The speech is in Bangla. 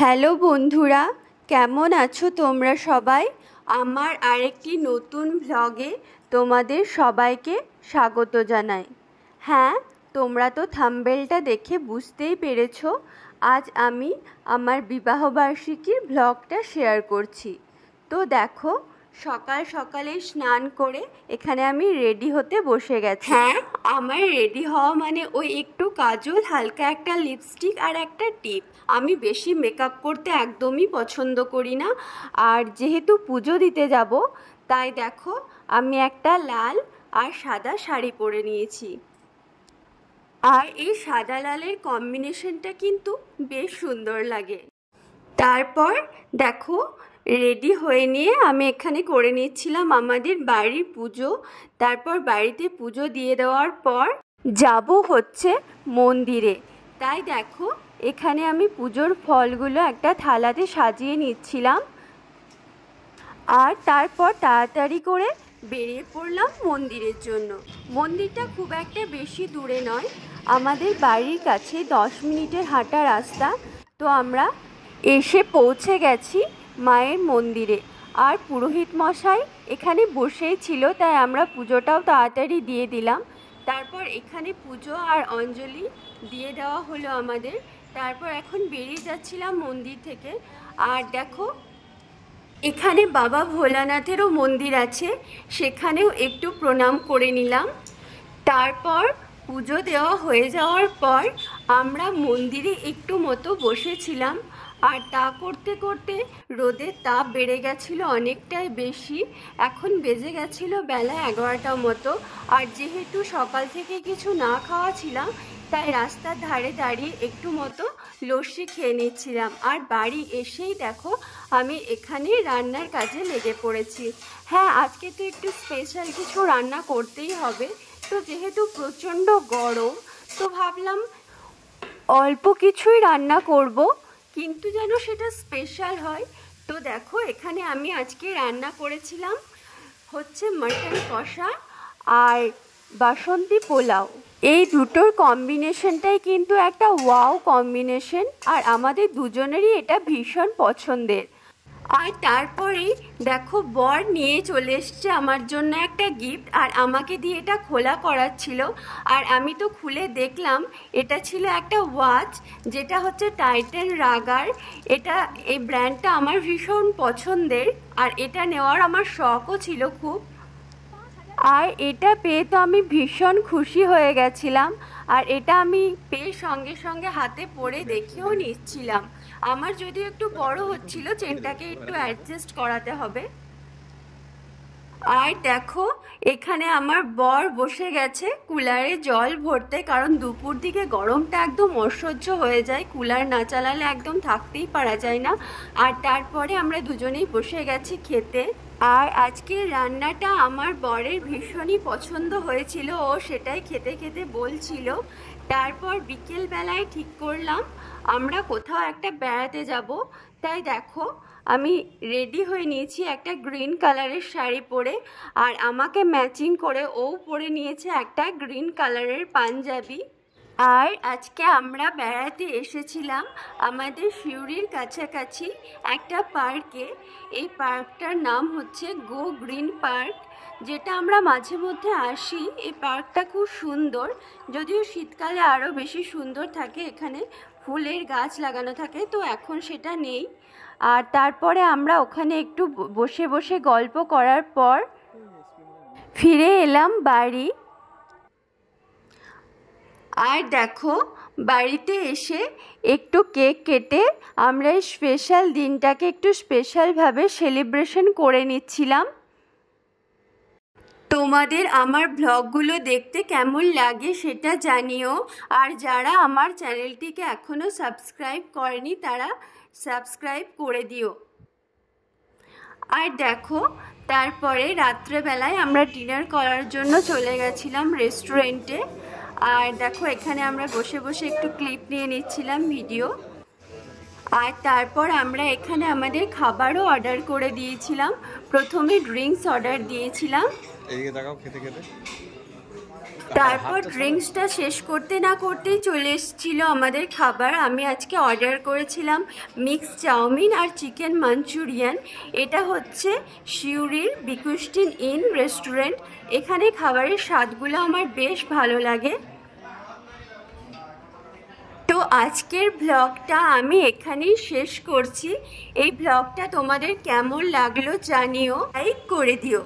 হ্যালো বন্ধুরা কেমন আছো তোমরা সবাই আমার আরেকটি নতুন ভ্লগে তোমাদের সবাইকে স্বাগত জানাই হ্যাঁ তোমরা তো থাম্বেলটা দেখে বুঝতেই পেরেছ আজ আমি আমার বিবাহবার্ষিকীর ভ্লগটা শেয়ার করছি তো দেখো সকাল সকালে স্নান করে এখানে আমি রেডি হতে বসে গেছি হ্যাঁ আমার রেডি হওয়া মানে ওই একটু কাজল হালকা একটা লিপস্টিক আর একটা টিপ আমি বেশি মেকআপ করতে একদমই পছন্দ করি না আর যেহেতু পুজো দিতে যাব তাই দেখো আমি একটা লাল আর সাদা শাড়ি পরে নিয়েছি আর এই সাদা লালের কম্বিনেশনটা কিন্তু বেশ সুন্দর লাগে তারপর দেখো রেডি হয়ে নিয়ে আমি এখানে করে নিচ্ছিলাম আমাদের বাড়ির পুজো তারপর বাড়িতে পুজো দিয়ে দেওয়ার পর যাব হচ্ছে মন্দিরে তাই দেখো এখানে আমি পুজোর ফলগুলো একটা থালাতে সাজিয়ে নিচ্ছিলাম আর তারপর তাড়াতাড়ি করে বেরিয়ে পড়লাম মন্দিরের জন্য মন্দিরটা খুব একটা বেশি দূরে নয় আমাদের বাড়ির কাছে দশ মিনিটের হাঁটা রাস্তা তো আমরা এসে পৌঁছে গেছি মায়ের মন্দিরে আর পুরোহিত মশাই এখানে বসেই ছিল তাই আমরা পুজোটাও তাড়াতাড়ি দিয়ে দিলাম তারপর এখানে পুজো আর অঞ্জলি দিয়ে দেওয়া হলো আমাদের তারপর এখন বেরিয়ে যাচ্ছিলাম মন্দির থেকে আর দেখো এখানে বাবা ভোলানাথেরও মন্দির আছে সেখানেও একটু প্রণাম করে নিলাম তারপর পুজো দেওয়া হয়ে যাওয়ার পর আমরা মন্দিরে একটু মতো বসেছিলাম আর তা করতে করতে রোদের তাপ বেড়ে গেছিল অনেকটাই বেশি এখন বেজে গেছিল বেলা এগারোটা মতো আর যেহেতু সকাল থেকে কিছু না খাওয়া ছিলাম তাই রাস্তার ধারে দাঁড়িয়ে একটু মতো লস্যি খেয়ে নিচ্ছিলাম আর বাড়ি এসেই দেখো আমি এখানে রান্নার কাজে লেগে পড়েছি হ্যাঁ আজকে তো একটু স্পেশাল কিছু রান্না করতেই হবে তো যেহেতু প্রচণ্ড গরম তো ভাবলাম অল্প কিছুই রান্না করবো কিন্তু যেন সেটা স্পেশাল হয় তো দেখো এখানে আমি আজকে রান্না করেছিলাম হচ্ছে মাটন কষা আর বাসন্তী পোলাও এই দুটোর কম্বিনেশনটাই কিন্তু একটা ওয়াও কম্বিনেশন আর আমাদের দুজনেরই এটা ভীষণ পছন্দের আর তারপরেই দেখো বর নিয়ে চলে এসছে আমার জন্য একটা গিফট আর আমাকে দিয়ে এটা খোলা করাচ্ছিল আর আমি তো খুলে দেখলাম এটা ছিল একটা ওয়াচ যেটা হচ্ছে টাইটেল রাগার এটা এই ব্র্যান্ডটা আমার ভীষণ পছন্দের আর এটা নেওয়ার আমার শখও ছিল খুব আর এটা পেয়ে তো আমি ভীষণ খুশি হয়ে গেছিলাম আর এটা আমি পেয়ে সঙ্গে সঙ্গে হাতে পরে দেখেও নিচ্ছিলাম আমার যদি একটু বড় হচ্ছিল চেনটাকে একটু অ্যাডজাস্ট করাতে হবে আর দেখো এখানে আমার বর বসে গেছে কুলারে জল ভরতে কারণ দুপুর দিকে গরমটা একদম অসহ্য হয়ে যায় কুলার না চালালে একদম থাকতেই পারা যায় না আর তারপরে আমরা দুজনেই বসে গেছি খেতে আর আজকে রান্নাটা আমার বরের ভীষণই পছন্দ হয়েছিল ও সেটাই খেতে খেতে বলছিল তারপর বিকেলবেলায় ঠিক করলাম আমরা কোথাও একটা বেড়াতে যাব তাই দেখো আমি রেডি হয়ে নিয়েছি একটা গ্রিন কালারের শাড়ি পরে আর আমাকে ম্যাচিং করে ও পরে নিয়েছে একটা গ্রিন কালারের পাঞ্জাবি আর আজকে আমরা বেড়াতে এসেছিলাম আমাদের সিউড়ির কাছাকাছি একটা পার্কে এই পার্কটার নাম হচ্ছে গো গ্রিন পার্ক যেটা আমরা মাঝে মধ্যে আসি এই পার্কটা খুব সুন্দর যদিও শীতকালে আরও বেশি সুন্দর থাকে এখানে ফুলের গাছ লাগানো থাকে তো এখন সেটা নেই আর তারপরে আমরা ওখানে একটু বসে বসে গল্প করার পর ফিরে এলাম বাড়ি আর দেখো বাড়িতে এসে একটু কেক কেটে আমরা এই স্পেশাল দিনটাকে একটু স্পেশালভাবে সেলিব্রেশন করে নিচ্ছিলাম তোমাদের আমার ব্লগগুলো দেখতে কেমন লাগে সেটা জানিও আর যারা আমার চ্যানেলটিকে এখনও সাবস্ক্রাইব করেনি তারা সাবস্ক্রাইব করে দিও আর দেখো তারপরে রাত্রেবেলায় আমরা ডিনার করার জন্য চলে গেছিলাম রেস্টুরেন্টে আর দেখো এখানে আমরা বসে বসে একটু ক্লিপ নিয়ে নিচ্ছিলাম ভিডিও আর তারপর আমরা এখানে আমাদের খাবারও অর্ডার করে দিয়েছিলাম প্রথমে ড্রিঙ্কস অর্ডার দিয়েছিলাম তারপর ড্রিঙ্কসটা শেষ করতে না করতেই চলে এসেছিল আমাদের খাবার আমি আজকে অর্ডার করেছিলাম মিক্স চাউমিন আর চিকেন মাঞ্চুরিয়ান এটা হচ্ছে শিউরির বিকুষ্টিন ইন রেস্টুরেন্ট এখানে খাবারের স্বাদগুলো আমার বেশ ভালো লাগে আজকের ব্লগটা আমি এখানেই শেষ করছি এই ব্লগটা তোমাদের কেমন লাগলো জানিও লাইক করে দিও